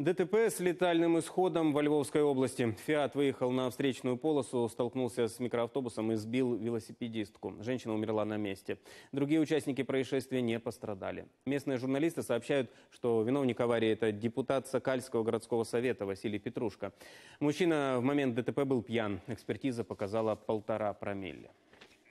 ДТП с летальным исходом во Львовской области. «Фиат» выехал на встречную полосу, столкнулся с микроавтобусом и сбил велосипедистку. Женщина умерла на месте. Другие участники происшествия не пострадали. Местные журналисты сообщают, что виновник аварии – это депутат Сокальского городского совета Василий Петрушка. Мужчина в момент ДТП был пьян. Экспертиза показала полтора промилле.